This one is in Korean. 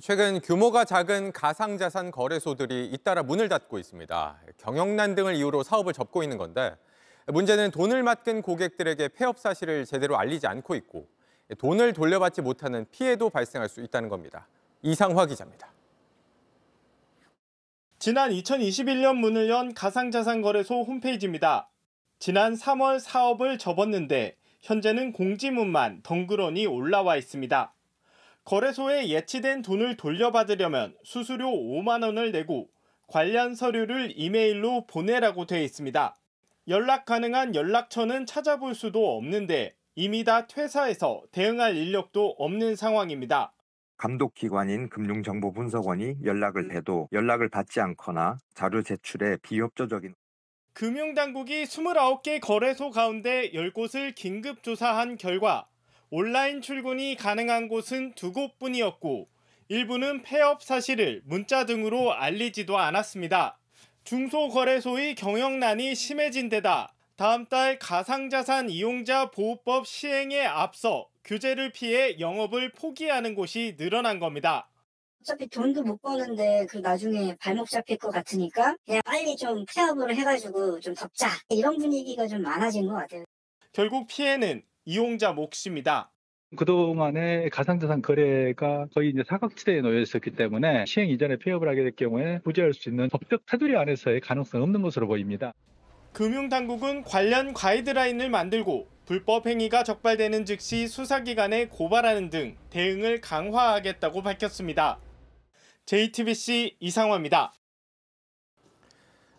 최근 규모가 작은 가상자산 거래소들이 잇따라 문을 닫고 있습니다. 경영난 등을 이유로 사업을 접고 있는 건데 문제는 돈을 맡긴 고객들에게 폐업 사실을 제대로 알리지 않고 있고 돈을 돌려받지 못하는 피해도 발생할 수 있다는 겁니다. 이상화 기자입니다. 지난 2021년 문을 연 가상자산거래소 홈페이지입니다. 지난 3월 사업을 접었는데 현재는 공지문만 덩그러니 올라와 있습니다. 거래소에 예치된 돈을 돌려받으려면 수수료 5만 원을 내고 관련 서류를 이메일로 보내라고 돼 있습니다. 연락 가능한 연락처는 찾아볼 수도 없는데 이미 다 퇴사해서 대응할 인력도 없는 상황입니다. 감독 기관인 금융정보분석원이 연락을 해도 연락을 받지 않거나 자료 제출에 비협조적인 금융당국이 29개 거래소 가운데 10곳을 긴급 조사한 결과 온라인 출근이 가능한 곳은 두 곳뿐이었고 일부는 폐업 사실을 문자 등으로 알리지도 않았습니다. 중소거래소의 경영난이 심해진 데다 다음 달 가상자산 이용자 보호법 시행에 앞서 규제를 피해 영업을 포기하는 곳이 늘어난 겁니다. 어차피 돈도 못 버는데 그 나중에 발목 잡힐 것 같으니까 그냥 빨리 좀 폐업을 해가지고 좀 덮자 이런 분위기가 좀 많아진 것 같아요. 결국 피해는 이용자 몫입니다. 그동안의 가상자산 거래가 거의 이제 사각지대에 놓여 있었기 때문에 시행 이전에 폐업을 하게 될 경우에 부재할 수 있는 법적 테두리 안에서의 가능성은 없는 것으로 보입니다. 금융당국은 관련 가이드라인을 만들고 불법 행위가 적발되는 즉시 수사기관에 고발하는 등 대응을 강화하겠다고 밝혔습니다. JTBC 이상화입니다.